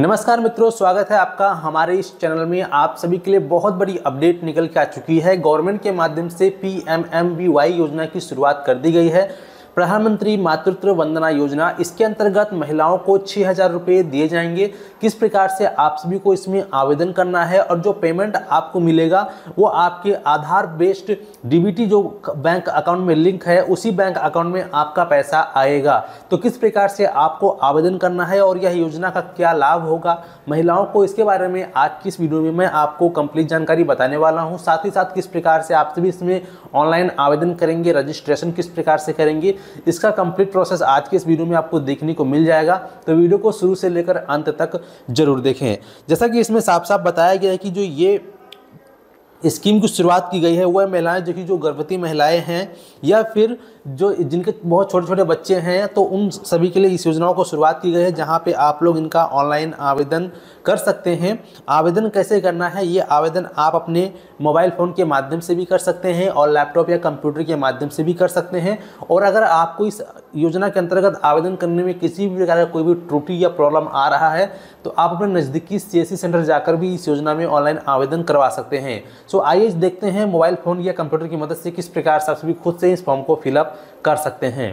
नमस्कार मित्रों स्वागत है आपका हमारे इस चैनल में आप सभी के लिए बहुत बड़ी अपडेट निकल के आ चुकी है गवर्नमेंट के माध्यम से पी योजना की शुरुआत कर दी गई है प्रधानमंत्री मातृत्व वंदना योजना इसके अंतर्गत महिलाओं को छः हज़ार रुपये दिए जाएंगे किस प्रकार से आप सभी को इसमें आवेदन करना है और जो पेमेंट आपको मिलेगा वो आपके आधार बेस्ड डीबीटी जो बैंक अकाउंट में लिंक है उसी बैंक अकाउंट में आपका पैसा आएगा तो किस प्रकार से आपको आवेदन करना है और यह योजना का क्या लाभ होगा महिलाओं को इसके बारे में आज की इस वीडियो में मैं आपको कंप्लीट जानकारी बताने वाला हूँ साथ ही साथ किस प्रकार से आप सभी इसमें ऑनलाइन आवेदन करेंगे रजिस्ट्रेशन किस प्रकार से करेंगे इसका कंप्लीट प्रोसेस आज के इस वीडियो में आपको देखने को मिल जाएगा तो वीडियो को शुरू से लेकर अंत तक जरूर देखें जैसा कि इसमें साफ साफ बताया गया है कि जो ये स्कीम की शुरुआत की गई है वह महिलाएं जो कि जो गर्भवती महिलाएं हैं या फिर जो जिनके बहुत छोटे छोटे बच्चे हैं तो उन सभी के लिए इस योजनाओं को शुरुआत की गई है जहां पे आप लोग इनका ऑनलाइन आवेदन कर सकते हैं आवेदन कैसे करना है ये आवेदन आप अपने मोबाइल फ़ोन के माध्यम से भी कर सकते हैं और लैपटॉप या कंप्यूटर के माध्यम से भी कर सकते हैं और अगर आपको इस योजना के अंतर्गत आवेदन करने में किसी भी प्रकार का कोई भी त्रुटि या प्रॉब्लम आ रहा है तो आप अपने नज़दीकी सी e सेंटर जाकर भी इस योजना में ऑनलाइन आवेदन करवा सकते हैं सो आइए देखते हैं मोबाइल फ़ोन या कंप्यूटर की मदद से किस प्रकार से आप सभी खुद से इस फॉर्म को फिलअप कर सकते हैं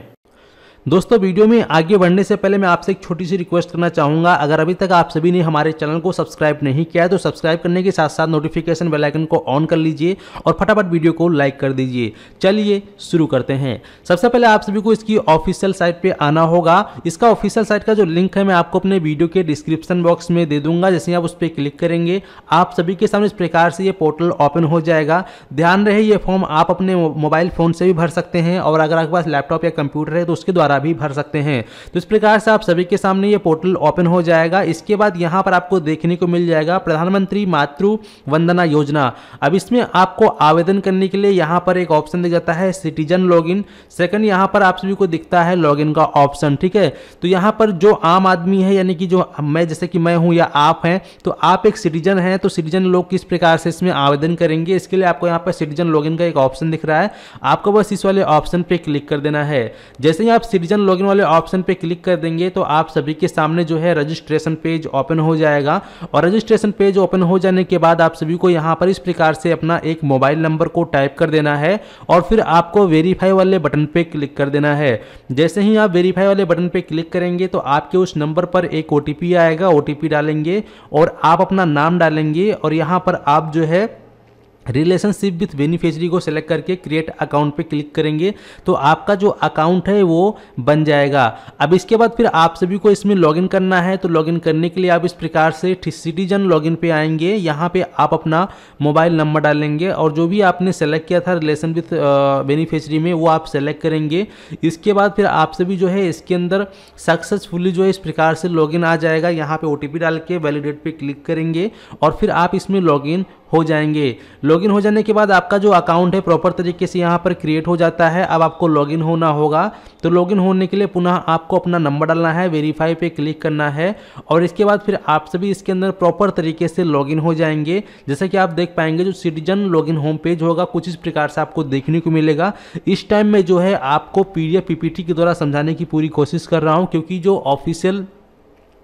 दोस्तों वीडियो में आगे बढ़ने से पहले मैं आपसे एक छोटी सी रिक्वेस्ट करना चाहूंगा अगर अभी तक आप सभी ने हमारे चैनल को सब्सक्राइब नहीं किया है तो सब्सक्राइब करने के साथ साथ नोटिफिकेशन बेलाइकन को ऑन कर लीजिए और फटाफट वीडियो को लाइक कर दीजिए चलिए शुरू करते हैं सबसे पहले आप सभी को इसकी ऑफिशियल साइट पर आना होगा इसका ऑफिशियल साइट का जो लिंक है मैं आपको अपने वीडियो के डिस्क्रिप्शन बॉक्स में दे दूंगा जैसे आप उस पर क्लिक करेंगे आप सभी के सामने इस प्रकार से ये पोर्टल ओपन हो जाएगा ध्यान रहे ये फॉर्म आप अपने मोबाइल फ़ोन से भी भर सकते हैं और अगर आपके पास लैपटॉप या कंप्यूटर है तो उसके द्वारा द्वारा भी भर सकते हैं तो इस प्रकार से आप सभी के सामने ये पोर्टल ओपन हो जाएगा इसके बाद यहाँ पर आपको देखने को मिल जाएगा प्रधानमंत्री मातृ वंदना योजना अब इसमें आपको आवेदन करने के लिए यहाँ पर एक ऑप्शन दिया जाता है सिटीजन लॉग इन सेकेंड यहाँ पर आप सभी को दिखता है लॉगिन का ऑप्शन ठीक है तो यहाँ पर जो आम आदमी है यानी कि जो मैं जैसे कि मैं हूँ या आप हैं तो आप एक सिटीजन हैं तो सिटीजन लोग किस प्रकार से इसमें आवेदन करेंगे इसके लिए आपको यहाँ पर सिटीजन लॉग का एक ऑप्शन दिख रहा है आपको बस इस वाले ऑप्शन पर क्लिक कर देना है जैसे ही आप सिटीजन लॉगिन वाले ऑप्शन पे क्लिक कर देंगे तो आप सभी के सामने जो है रजिस्ट्रेशन पेज ओपन हो जाएगा और रजिस्ट्रेशन पेज ओपन हो जाने के बाद आप सभी को यहाँ पर इस प्रकार से अपना एक मोबाइल नंबर को टाइप कर देना है और फिर आपको वेरीफाई वाले बटन पर क्लिक कर देना है जैसे ही आप वेरीफाई वाले बटन पर क्लिक करेंगे तो आपके उस नंबर पर एक ओ आएगा ओ डालेंगे और आप अपना नाम डालेंगे और यहाँ पर आप जो है रिलेशनशिप विथ बेनिफिशरी को सेलेक्ट करके क्रिएट अकाउंट पे क्लिक करेंगे तो आपका जो अकाउंट है वो बन जाएगा अब इसके बाद फिर आप सभी को इसमें लॉगिन करना है तो लॉगिन करने के लिए आप इस प्रकार से सिटीजन लॉगिन पे आएंगे यहाँ पे आप अपना मोबाइल नंबर डालेंगे और जो भी आपने सेलेक्ट किया था रिलेशन विथ बेनिफिशरी में वो आप सेलेक्ट करेंगे इसके बाद फिर आप सभी जो है इसके अंदर सक्सेसफुली जो है इस प्रकार से लॉगिन आ जाएगा यहाँ पर ओ डाल के वैलिडेट पर क्लिक करेंगे और फिर आप इसमें लॉगिन हो जाएंगे लॉगिन हो जाने के बाद आपका जो अकाउंट है प्रॉपर तरीके से यहाँ पर क्रिएट हो जाता है अब आपको लॉगिन होना होगा तो लॉगिन होने के लिए पुनः आपको अपना नंबर डालना है वेरीफाई पे क्लिक करना है और इसके बाद फिर आप सभी इसके अंदर प्रॉपर तरीके से लॉगिन हो जाएंगे जैसे कि आप देख पाएंगे जो सिटीजन लॉगिन होम पेज होगा कुछ इस प्रकार से आपको देखने को मिलेगा इस टाइम में जो है आपको पी डी के द्वारा समझाने की पूरी कोशिश कर रहा हूँ क्योंकि जो ऑफिशियल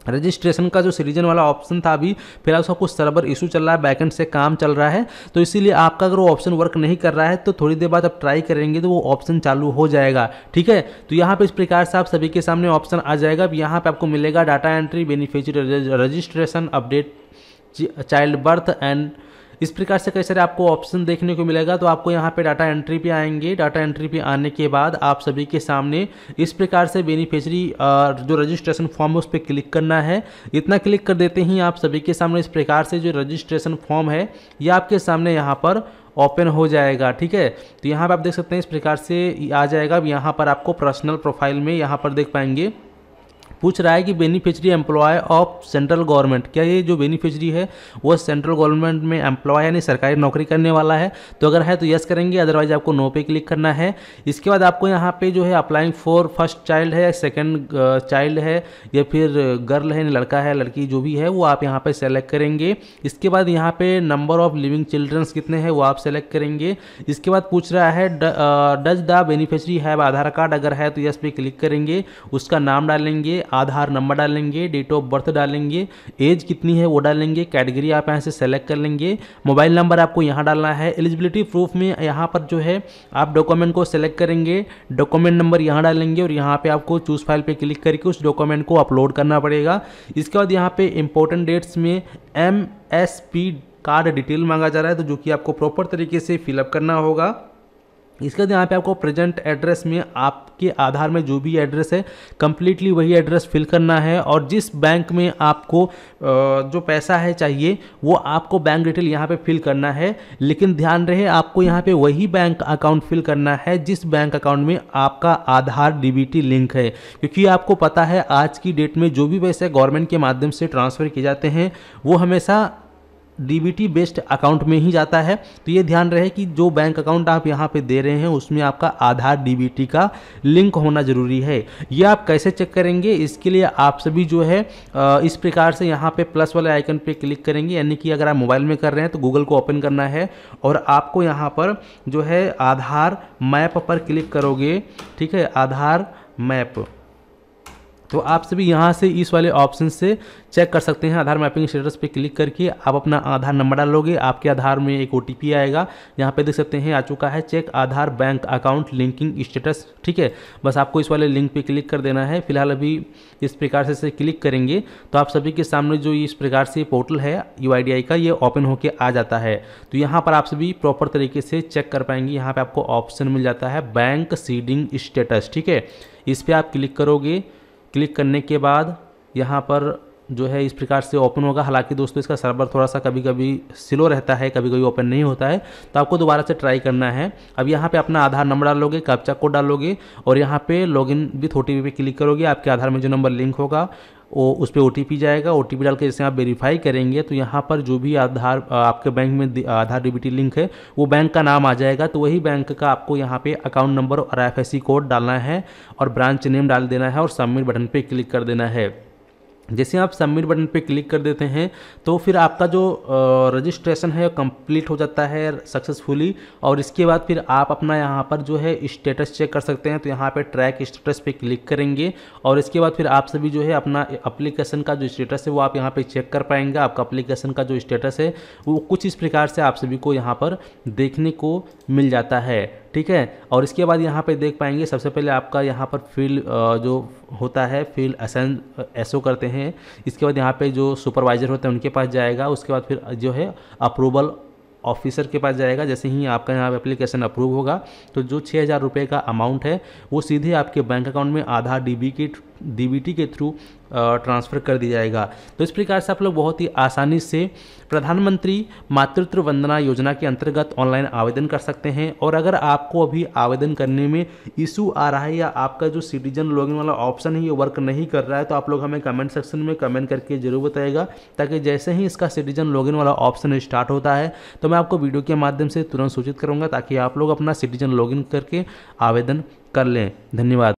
रजिस्ट्रेशन का जो सीरीजन वाला ऑप्शन था अभी फिलहाल उसका कुछ सर्वर इशू चल रहा है बैकेंड से काम चल रहा है तो इसीलिए आपका अगर वो ऑप्शन वर्क नहीं कर रहा है तो थोड़ी देर बाद आप ट्राई करेंगे तो वो ऑप्शन चालू हो जाएगा ठीक है तो यहाँ पे इस प्रकार से आप सभी के सामने ऑप्शन आ जाएगा अब यहाँ पर आपको मिलेगा data entry beneficiary registration update child birth and इस प्रकार से कई सारे आपको ऑप्शन देखने को मिलेगा तो आपको यहाँ पे डाटा एंट्री पे आएंगे डाटा एंट्री पे आने के बाद आप सभी के सामने इस प्रकार से बेनिफिशरी जो रजिस्ट्रेशन फॉर्म है उस पर क्लिक करना है इतना क्लिक कर देते ही आप सभी के सामने इस प्रकार से जो रजिस्ट्रेशन फॉर्म है ये आपके सामने यहाँ पर ओपन हो जाएगा ठीक है तो यहाँ पर आप देख सकते हैं इस प्रकार से आ जाएगा अब यहाँ पर आपको पर्सनल प्रोफाइल में यहाँ पर देख पाएंगे पूछ रहा है कि beneficiary employ of central government क्या ये जो बेनिफिशरी है वो सेंट्रल गवर्नमेंट में एम्प्लॉय यानी सरकारी नौकरी करने वाला है तो अगर है तो यस करेंगे अदरवाइज आपको नो पे क्लिक करना है इसके बाद आपको यहाँ पे जो है अप्लाइंग फॉर फर्स्ट चाइल्ड है सेकेंड चाइल्ड uh, है या फिर गर्ल है लड़का है लड़की जो भी है वो आप यहाँ पर सेलेक्ट करेंगे इसके बाद यहाँ पे नंबर ऑफ लिविंग चिल्ड्रंस कितने हैं वो आप सेलेक्ट करेंगे इसके बाद पूछ रहा है does the beneficiary have Aadhaar card अगर है तो यस पे क्लिक करेंगे उसका नाम डालेंगे आधार नंबर डालेंगे डेट ऑफ बर्थ डालेंगे एज कितनी है वो डालेंगे कैटेगरी आप यहाँ से सेलेक्ट कर लेंगे मोबाइल नंबर आपको यहाँ डालना है एलिजिबिलिटी प्रूफ में यहाँ पर जो है आप डॉक्यूमेंट को सेलेक्ट करेंगे डॉक्यूमेंट नंबर यहाँ डालेंगे और यहाँ पर आपको चूज फाइल पर क्लिक करके उस डॉक्यूमेंट को अपलोड करना पड़ेगा इसके बाद यहाँ पर इंपॉर्टेंट डेट्स में M S P card detail मांगा जा रहा है तो जो कि आपको प्रॉपर तरीके से फिलअप करना होगा इसके बाद यहाँ पे आपको प्रेजेंट एड्रेस में आपके आधार में जो भी एड्रेस है कम्प्लीटली वही एड्रेस फिल करना है और जिस बैंक में आपको जो पैसा है चाहिए वो आपको बैंक डिटेल यहाँ पे फिल करना है लेकिन ध्यान रहे आपको यहाँ पे वही बैंक अकाउंट फिल करना है जिस बैंक अकाउंट में आपका आधार डी लिंक है क्योंकि आपको पता है आज की डेट में जो भी पैसे गवर्नमेंट के माध्यम से ट्रांसफ़र किए जाते हैं वो हमेशा डीबीटी बेस्ड अकाउंट में ही जाता है तो ये ध्यान रहे कि जो बैंक अकाउंट आप यहाँ पे दे रहे हैं उसमें आपका आधार डीबीटी का लिंक होना ज़रूरी है ये आप कैसे चेक करेंगे इसके लिए आप सभी जो है इस प्रकार से यहाँ पे प्लस वाले आइकन पे क्लिक करेंगे यानी कि अगर आप मोबाइल में कर रहे हैं तो गूगल को ओपन करना है और आपको यहाँ पर जो है आधार मैप पर क्लिक करोगे ठीक है आधार मैप तो आप सभी यहाँ से इस वाले ऑप्शन से चेक कर सकते हैं आधार मैपिंग स्टेटस पे क्लिक करके आप अपना आधार नंबर डालोगे आपके आधार में एक ओ आएगा यहाँ पे देख सकते हैं आ चुका है check Aadhaar bank account linking status ठीक है बस आपको इस वाले लिंक पे क्लिक कर देना है फिलहाल अभी इस प्रकार से इसे क्लिक करेंगे तो आप सभी के सामने जो इस प्रकार से पोर्टल है यू का ये ओपन होकर आ जाता है तो यहाँ पर आप सभी प्रॉपर तरीके से चेक कर पाएंगे यहाँ पर आपको ऑप्शन मिल जाता है बैंक सीडिंग स्टेटस ठीक है इस पर आप क्लिक करोगे क्लिक करने के बाद यहाँ पर जो है इस प्रकार से ओपन होगा हालांकि दोस्तों इसका सर्वर थोड़ा सा कभी कभी स्लो रहता है कभी कभी ओपन नहीं होता है तो आपको दोबारा से ट्राई करना है अब यहाँ पे अपना आधार नंबर डालोगे कैप्चा कोड डालोगे और यहाँ पे लॉगिन विथ ओ पे क्लिक करोगे आपके आधार में जो नंबर लिंक होगा वो उस पर ओ जाएगा ओ टी डाल के जैसे आप वेरीफाई करेंगे तो यहाँ पर जो भी आधार आपके बैंक में आधार डीबीटी लिंक है वो बैंक का नाम आ जाएगा तो वही बैंक का आपको यहाँ पे अकाउंट नंबर और आई कोड डालना है और ब्रांच नेम डाल देना है और सबमिट बटन पर क्लिक कर देना है जैसे आप सबमिट बटन पे क्लिक कर देते हैं तो फिर आपका जो रजिस्ट्रेशन है कंप्लीट हो जाता है सक्सेसफुली और इसके बाद फिर आप अपना यहाँ पर जो है स्टेटस चेक कर सकते हैं तो यहाँ पे ट्रैक स्टेटस पे क्लिक करेंगे और इसके बाद फिर आप सभी जो है अपना अप्लीकेशन का जो स्टेटस है वो आप यहाँ पर चेक कर पाएंगे आपका अप्लीकेशन का जो स्टेटस है वो कुछ इस प्रकार से आप सभी को यहाँ पर देखने को मिल जाता है ठीक है और इसके बाद यहाँ पे देख पाएंगे सबसे पहले आपका यहाँ पर फील्ड जो होता है फील्ड असेंड एसओ करते हैं इसके बाद यहाँ पे जो सुपरवाइज़र होते हैं उनके पास जाएगा उसके बाद फिर जो है अप्रूवल ऑफिसर के पास जाएगा जैसे ही आपका यहाँ एप्लीकेशन अप्रूव होगा तो जो छः हज़ार रुपये का अमाउंट है वो सीधे आपके बैंक अकाउंट में आधा डी की डीबीटी के थ्रू ट्रांसफ़र कर दिया जाएगा तो इस प्रकार से आप लोग बहुत ही आसानी से प्रधानमंत्री मातृत्व वंदना योजना के अंतर्गत ऑनलाइन आवेदन कर सकते हैं और अगर आपको अभी आवेदन करने में इशू आ रहा है या आपका जो सिटीजन लॉगिन वाला ऑप्शन है ये वर्क नहीं कर रहा है तो आप लोग हमें कमेंट सेक्शन में कमेंट करके जरूर बताएगा ताकि जैसे ही इसका सिटीजन लॉगिन वाला ऑप्शन स्टार्ट होता है तो मैं आपको वीडियो के माध्यम से तुरंत सूचित करूँगा ताकि आप लोग अपना सिटीजन लॉगिन करके आवेदन कर लें धन्यवाद